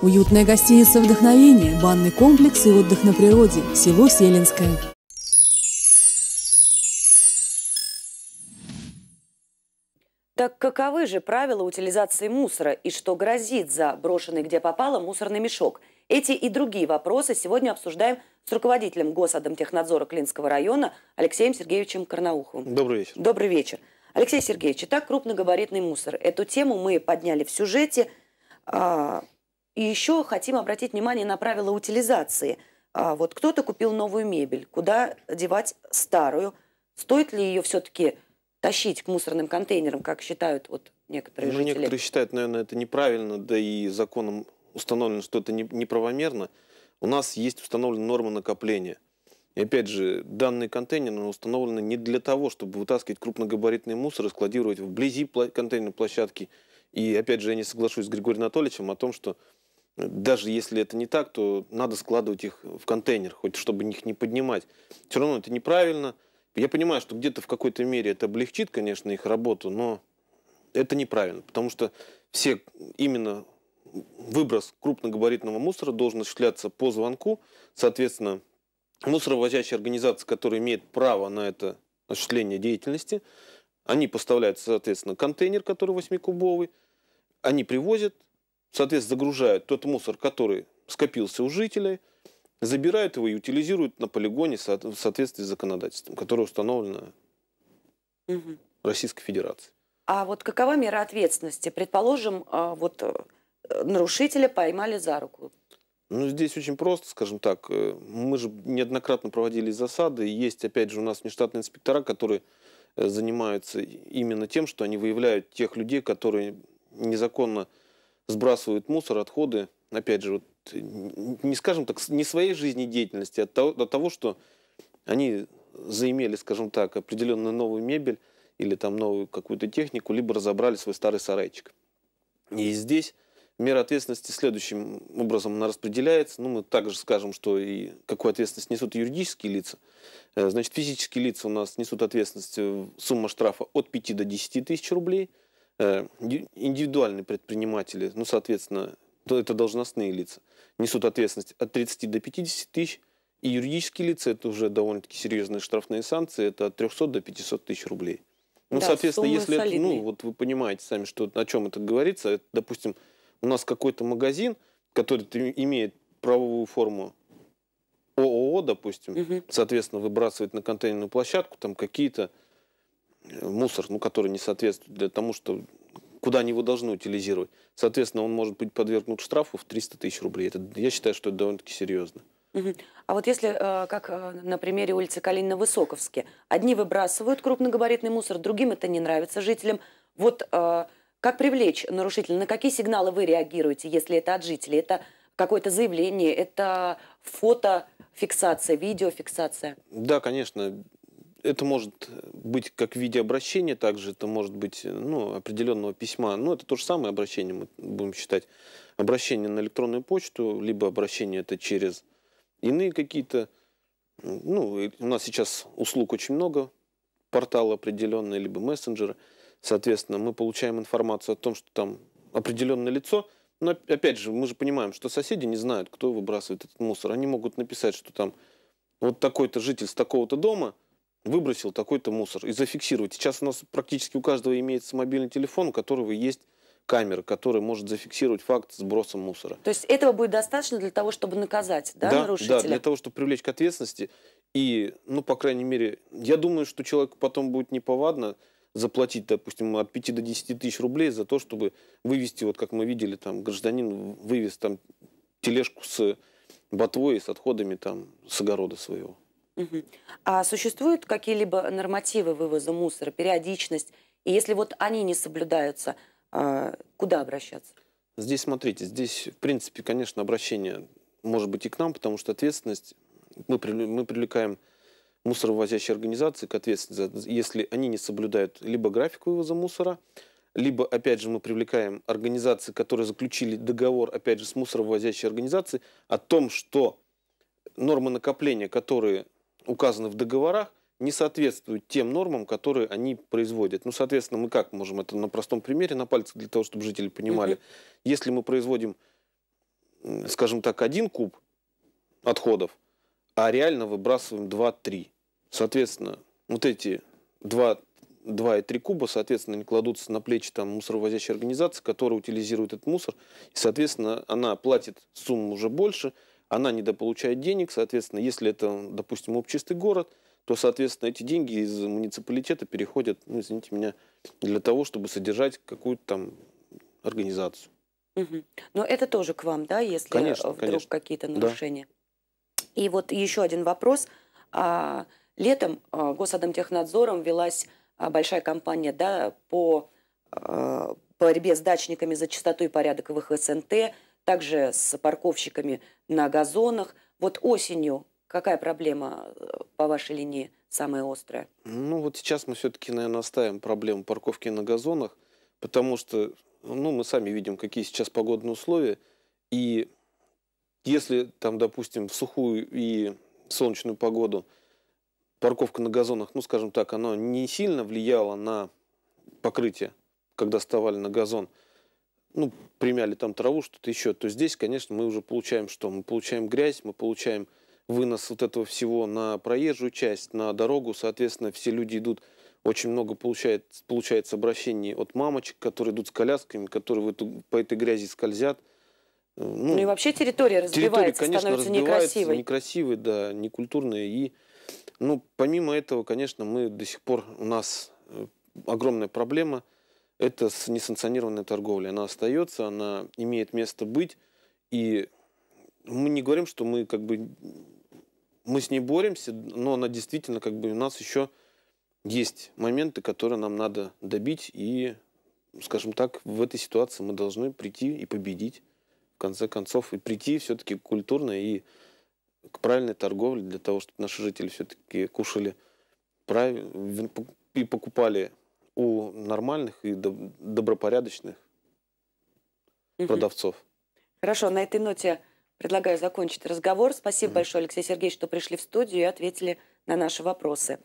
Уютная гостиница «Вдохновение», банный комплекс и отдых на природе, село Селинское. Так каковы же правила утилизации мусора и что грозит за брошенный где попало мусорный мешок? Эти и другие вопросы сегодня обсуждаем с руководителем Госадомтехнадзора Клинского района Алексеем Сергеевичем Карнауховым. Добрый вечер. Добрый вечер. Алексей Сергеевич, итак, крупногабаритный мусор. Эту тему мы подняли в сюжете. А, и еще хотим обратить внимание на правила утилизации. А вот кто-то купил новую мебель, куда девать старую, стоит ли ее все-таки тащить к мусорным контейнерам, как считают вот некоторые ну, жители? Некоторые считают, наверное, это неправильно, да и законом установлено, что это неправомерно. У нас есть установлена норма накопления. И опять же, данные контейнеры установлены не для того, чтобы вытаскивать крупногабаритный мусор и складировать вблизи контейнерной площадки. И опять же, я не соглашусь с Григорием Анатольевичем о том, что даже если это не так, то надо складывать их в контейнер, хоть чтобы их не поднимать. Все равно это неправильно. Я понимаю, что где-то в какой-то мере это облегчит, конечно, их работу, но это неправильно, потому что все именно выброс крупногабаритного мусора должен осуществляться по звонку. Соответственно, мусоровозящая организация, которая имеет право на это осуществление деятельности, они поставляют, соответственно, контейнер, который восьмикубовый, они привозят, соответственно, загружают тот мусор, который скопился у жителей, забирают его и утилизируют на полигоне в соответствии с законодательством, которое установлено угу. Российской Федерацией. А вот какова мера ответственности? Предположим, э, вот э, нарушителя поймали за руку. Ну, здесь очень просто, скажем так. Э, мы же неоднократно проводили засады. Есть, опять же, у нас внештатные инспектора, которые занимаются именно тем, что они выявляют тех людей, которые незаконно сбрасывают мусор, отходы, опять же, вот, э, не скажем так, не своей жизнедеятельности, а от того, от того, что они заимели, скажем так, определенную новую мебель или там новую какую-то технику, либо разобрали свой старый сарайчик. И здесь мера ответственности следующим образом она распределяется. Ну, мы также скажем, что и какую ответственность несут юридические лица. Э, значит, физические лица у нас несут ответственность сумма штрафа от 5 до 10 тысяч рублей – Э, индивидуальные предприниматели, ну, соответственно, это должностные лица, несут ответственность от 30 до 50 тысяч, и юридические лица, это уже довольно-таки серьезные штрафные санкции, это от 300 до 500 тысяч рублей. Ну, да, соответственно, если солидные. это, ну, вот вы понимаете сами, что, о чем это говорится, это, допустим, у нас какой-то магазин, который имеет правовую форму ООО, допустим, угу. соответственно, выбрасывает на контейнерную площадку там какие-то мусор, ну, который не соответствует для того, что куда они его должны утилизировать. Соответственно, он может быть подвергнут штрафу в 300 тысяч рублей. Это, я считаю, что это довольно-таки серьезно. А вот если, э, как э, на примере улицы Калинина-Высоковске, одни выбрасывают крупногабаритный мусор, другим это не нравится жителям. Вот э, как привлечь нарушителя? На какие сигналы вы реагируете, если это от жителей? Это какое-то заявление, это фотофиксация, видеофиксация? Да, конечно это может быть как в виде обращения, также это может быть э, ну, определенного письма. Ну, это то же самое обращение, мы будем считать. Обращение на электронную почту, либо обращение это через иные какие-то. Ну, у нас сейчас услуг очень много, порталы определенные, либо мессенджеры. Соответственно, мы получаем информацию о том, что там определенное лицо. Но опять же, мы же понимаем, что соседи не знают, кто выбрасывает этот мусор. Они могут написать, что там вот такой-то житель с такого-то дома – выбросил такой-то мусор и зафиксировать. Сейчас у нас практически у каждого имеется мобильный телефон, у которого есть камера, которая может зафиксировать факт сброса мусора. То есть этого будет достаточно для того, чтобы наказать да, да, нарушителя? Да, для того, чтобы привлечь к ответственности. И, ну, по крайней мере, я думаю, что человеку потом будет неповадно заплатить, допустим, от 5 до 10 тысяч рублей за то, чтобы вывести, вот как мы видели, там, гражданин вывез там тележку с ботвой и с отходами там с огорода своего. Угу. А существуют какие-либо нормативы вывоза мусора, периодичность? И если вот они не соблюдаются, а, куда обращаться? Здесь, смотрите, здесь, в принципе, конечно, обращение может быть и к нам, потому что ответственность, мы, мы привлекаем мусоровозящие организации к ответственности, если они не соблюдают либо график вывоза мусора, либо, опять же, мы привлекаем организации, которые заключили договор, опять же, с мусоровозящей организацией о том, что нормы накопления, которые указаны в договорах, не соответствуют тем нормам, которые они производят. Ну, соответственно, мы как можем это на простом примере, на пальцах, для того, чтобы жители понимали. Угу. Если мы производим, скажем так, один куб отходов, а реально выбрасываем 2-3, соответственно, вот эти 2 2 и 3 куба, соответственно, не кладутся на плечи там мусоровозящей организации, которая утилизирует этот мусор, и, соответственно, она платит сумму уже больше – она недополучает денег, соответственно, если это, допустим, общистый город, то, соответственно, эти деньги из муниципалитета переходят, ну, извините меня, для того, чтобы содержать какую-то там организацию. Угу. Но это тоже к вам, да, если конечно, вдруг какие-то нарушения. Да. И вот еще один вопрос. А, летом а, Госадомтехнадзором велась а, большая кампания да, по борьбе с дачниками за чистоту и порядок в их СНТ, также с парковщиками на газонах. Вот осенью какая проблема э, по вашей линии самая острая? Ну вот сейчас мы все-таки, наверное, оставим проблему парковки на газонах, потому что ну, мы сами видим, какие сейчас погодные условия. И если там, допустим, в сухую и солнечную погоду парковка на газонах, ну, скажем так, она не сильно влияла на покрытие, когда вставали на газон – ну, примяли там траву, что-то еще, то здесь, конечно, мы уже получаем что? Мы получаем грязь, мы получаем вынос вот этого всего на проезжую часть, на дорогу, соответственно, все люди идут, очень много получает, получается обращений от мамочек, которые идут с колясками, которые в эту, по этой грязи скользят. Э, ну, ну и вообще территория разбивается, территория, конечно, становится разбивается, некрасивой. некрасивой, да, некультурной. И, ну, помимо этого, конечно, мы до сих пор, у нас э, огромная проблема – это несанкционированная торговля. Она остается, она имеет место быть. И мы не говорим, что мы как бы мы с ней боремся, но она действительно как бы у нас еще есть моменты, которые нам надо добить. И, скажем так, в этой ситуации мы должны прийти и победить. В конце концов, и прийти все-таки культурно и к правильной торговле, для того, чтобы наши жители все-таки кушали правильно и покупали у нормальных и добропорядочных угу. продавцов. Хорошо, на этой ноте предлагаю закончить разговор. Спасибо угу. большое, Алексей Сергеевич, что пришли в студию и ответили на наши вопросы.